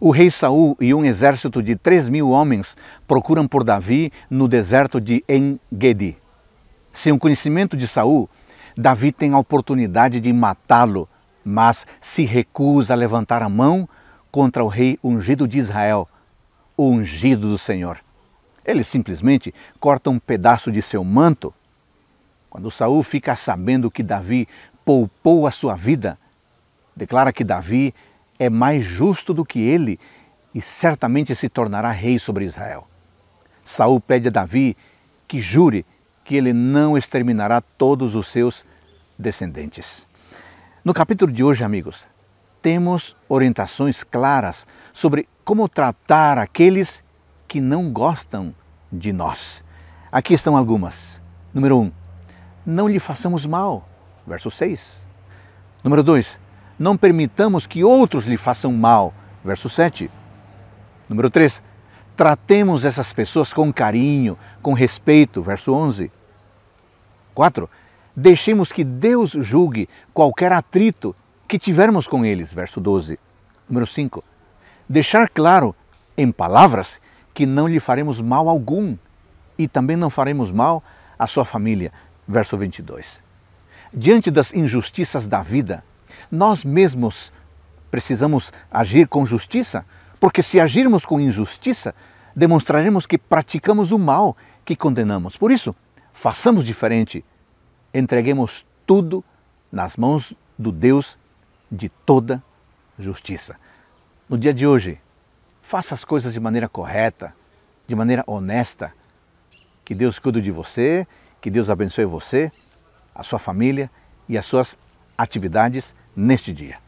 O rei Saul e um exército de três mil homens procuram por Davi no deserto de Engedi. Sem o conhecimento de Saul, Davi tem a oportunidade de matá-lo, mas se recusa a levantar a mão contra o rei ungido de Israel, o ungido do Senhor. Ele simplesmente corta um pedaço de seu manto. Quando Saul fica sabendo que Davi poupou a sua vida, declara que Davi é mais justo do que ele e certamente se tornará rei sobre Israel. Saul pede a Davi que jure que ele não exterminará todos os seus descendentes. No capítulo de hoje, amigos, temos orientações claras sobre como tratar aqueles que não gostam de nós. Aqui estão algumas. Número 1. Um, não lhe façamos mal. Verso 6. Número 2 não permitamos que outros lhe façam mal. Verso 7. Número 3. Tratemos essas pessoas com carinho, com respeito. Verso 11. 4. Deixemos que Deus julgue qualquer atrito que tivermos com eles. Verso 12. Número 5. Deixar claro, em palavras, que não lhe faremos mal algum e também não faremos mal à sua família. Verso 22. Diante das injustiças da vida, nós mesmos precisamos agir com justiça, porque se agirmos com injustiça, demonstraremos que praticamos o mal que condenamos. Por isso, façamos diferente. Entreguemos tudo nas mãos do Deus de toda justiça. No dia de hoje, faça as coisas de maneira correta, de maneira honesta. Que Deus cuide de você, que Deus abençoe você, a sua família e as suas atividades neste dia.